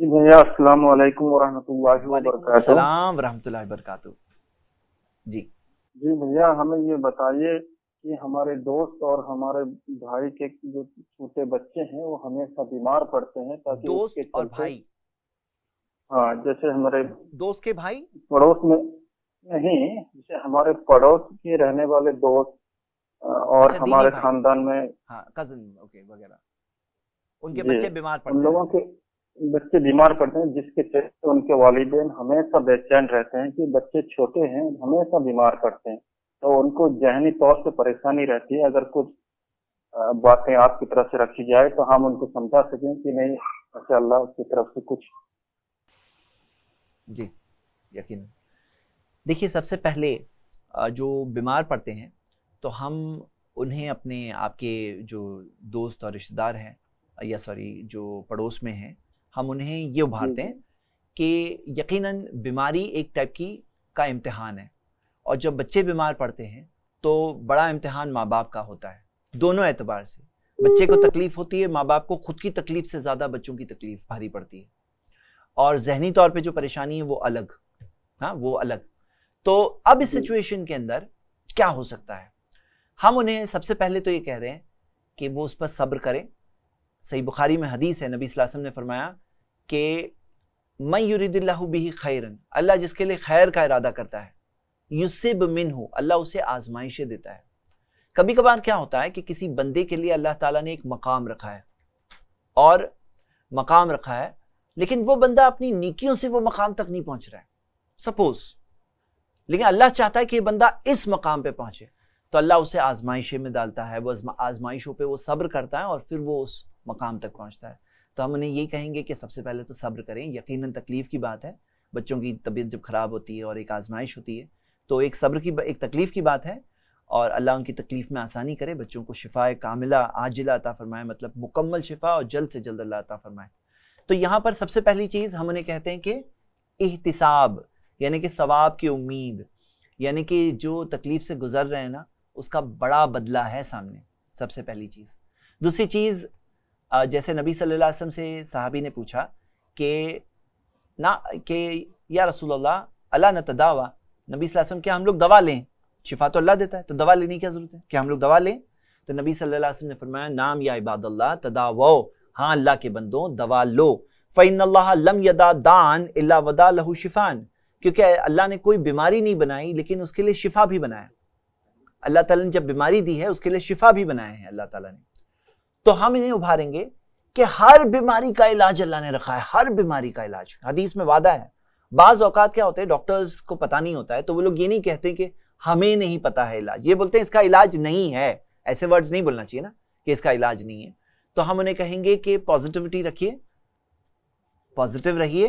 जी जी भैया हमें ये बताइए कि हमारे दोस्त और हमारे भाई के जो छोटे बच्चे हैं वो हमेशा बीमार पड़ते हैं ताकि दोस्त और भाई हाँ जैसे हमारे दोस्त के भाई पड़ोस में नहीं जैसे हमारे पड़ोस के रहने वाले दोस्त और अच्छा, हमारे खानदान में हाँ, कजन ओके वगैरह उनके बच्चे बीमार पड़ते हैं लोगों के बच्चे बीमार पड़ते हैं जिसके चलते उनके वालदेन हमेशा बेचैन रहते हैं कि बच्चे छोटे हैं हमेशा बीमार पड़ते हैं तो उनको जहनी तौर से परेशानी रहती है अगर कुछ बातें आपकी तरफ से रखी जाए तो हम उनको समझा सकें कि नहीं अच्छा अल्लाह की तरफ से कुछ जी यकीन देखिए सबसे पहले जो बीमार पड़ते हैं तो हम उन्हें अपने आपके जो दोस्त और रिश्तेदार हैं या सॉरी जो पड़ोस में हैं हम उन्हें ये उभारते हैं हम्म। कि यकीनन बीमारी एक टाइप की का इम्तहान है और जब बच्चे बीमार पड़ते हैं तो बड़ा इम्तहान माँ बाप का होता है दोनों एतबार से बच्चे को तकलीफ होती है माँ बाप को खुद की तकलीफ से ज़्यादा बच्चों की तकलीफ भारी पड़ती है और जहनी तौर पर जो परेशानी है वो अलग हाँ वो अलग तो अब इस सिचुएशन के अंदर क्या हो सकता है हम उन्हें सबसे पहले तो ये कह रहे हैं कि वो उस पर सब्र करें सही बुखारी में हदीस है नबी वसम ने फरमाया कि मैं युरदिल्ला भी खैरन अल्लाह जिसके लिए खैर का इरादा करता है युसब मिन हो अल्लाह उसे आजमाइशें देता है कभी कभार क्या होता है कि किसी बंदे के लिए अल्लाह ताला ने एक मकाम रखा है और मकाम रखा है लेकिन वो बंदा अपनी नीकियों से वो मकाम तक नहीं पहुंच रहा है सपोज लेकिन अल्लाह चाहता है कि ये बंदा इस मकाम पे पहुंचे तो अल्लाह उसे आजमाइश में डालता है वो आजमाइशों पे वो सब्र करता है और फिर वो उस मकाम तक पहुँचता है तो हम उन्हें यही कहेंगे कि सबसे पहले तो सब्र करें यकीन तकलीफ़ की बात है बच्चों की तबीयत जब ख़राब होती है और एक आजमाइश होती है तो एक सब्र की एक तकलीफ़ की बात है और अल्लाह उनकी तकलीफ़ में आसानी करे बच्चों को शिफा कामिला आजिला अता फ़रमाए मतलब मुकम्मल शिफा और जल्द से जल्द अल्लाह अता फ़रमाए तो यहाँ पर सबसे पहली चीज़ हम उन्हें कहते हैं कि एहतसाब यानी कि सवाब की उम्मीद यानी कि जो तकलीफ़ से गुजर रहे हैं ना उसका बड़ा बदला है सामने सबसे पहली चीज़ दूसरी चीज़ जैसे नबी सल्लल्लाहु अलैहि वसल्लम से साहबी ने पूछा कि ना कि या रसूल अल्लाह अल्लाह न तदावा नबी वसल्लम क्या हम लोग दवा लें शिफा तो अल्लाह देता है तो दवा लेने की क्या ज़रूरत है क्या हम लोग दवा लें तो नबी सल्लल्लाहु अलैहि वसल्लम ने फरमाया नाम या इबाद अल्लाह तदावो हाँ अल्लाह के बंदो दवा लो फ़ैन लम यदा दान अल्ला वदा लहू शिफ़ान क्योंकि अल्लाह ने कोई बीमारी नहीं बनाई लेकिन उसके लिए शिफा भी बनाया अल्लाह ताला ने जब बीमारी दी है उसके लिए शिफा भी बनाए हैं अल्लाह ताला ने तो हम इन्हें उभारेंगे कि हर बीमारी का इलाज अल्लाह ने रखा है हर बीमारी का इलाज हदीस में वादा है बाज़ औकात क्या होते हैं डॉक्टर्स को पता नहीं होता है तो वो लोग ये नहीं कहते कि हमें नहीं पता है इलाज ये बोलते हैं इसका इलाज नहीं है ऐसे वर्ड्स नहीं बोलना चाहिए ना कि इसका इलाज नहीं है तो हम उन्हें कहेंगे कि पॉजिटिविटी रखिए पॉजिटिव रहिए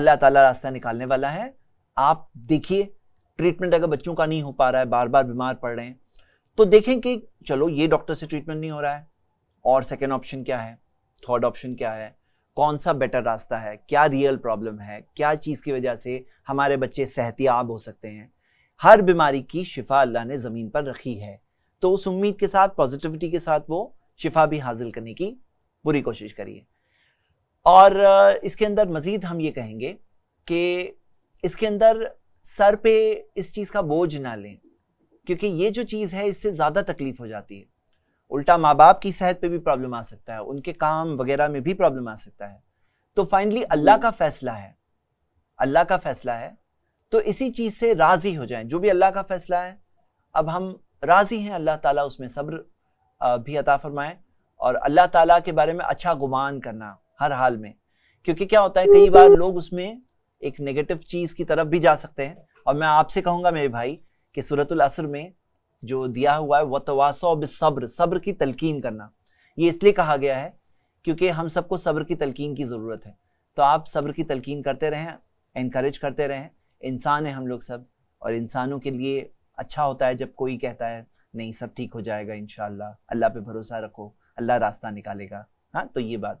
अल्लाह ताला रास्ता निकालने वाला है आप देखिए ट्रीटमेंट अगर बच्चों का नहीं हो पा रहा है बार बार बीमार पड़ रहे हैं तो देखें कि चलो ये डॉक्टर से ट्रीटमेंट नहीं हो रहा है और सेकेंड ऑप्शन क्या है थर्ड ऑप्शन क्या है कौन सा बेटर रास्ता है क्या रियल प्रॉब्लम है क्या चीज़ की वजह से हमारे बच्चे सेहतियाब हो सकते हैं हर बीमारी की शिफा अल्लाह ने ज़मीन पर रखी है तो उस उम्मीद के साथ पॉजिटिविटी के साथ वो शिफा भी हासिल करने की पूरी कोशिश करिए और इसके अंदर मज़ीद हम ये कहेंगे कि इसके अंदर सर पे इस चीज़ का बोझ ना लें क्योंकि ये जो चीज़ है इससे ज़्यादा तकलीफ हो जाती है उल्टा माँ बाप की सेहत पे भी प्रॉब्लम आ सकता है उनके काम वगैरह में भी प्रॉब्लम आ सकता है तो फाइनली अल्लाह का फैसला है अल्लाह का फैसला है तो इसी चीज़ से राज़ी हो जाएं जो भी अल्लाह का फैसला है अब हम राज़ी हैं अल्लाह ताला उसमें सब्र भी अता फरमाएं और अल्लाह ताला के बारे में अच्छा गुमान करना हर हाल में क्योंकि क्या होता है कई बार लोग उसमें एक नेगेटिव चीज़ की तरफ भी जा सकते हैं और मैं आपसे कहूंगा मेरे भाई कि सूरतुल असर में जो दिया हुआ है वह तवासो सब्र सब्र की तलकीन करना ये इसलिए कहा गया है क्योंकि हम सबको सब्र की तलकीन की ज़रूरत है तो आप सब्र की तलकीन करते रहें इनक्रेज करते रहें इंसान हैं हम लोग सब और इंसानों के लिए अच्छा होता है जब कोई कहता है नहीं सब ठीक हो जाएगा इन अल्लाह पे भरोसा रखो अल्लाह रास्ता निकालेगा हाँ तो ये बात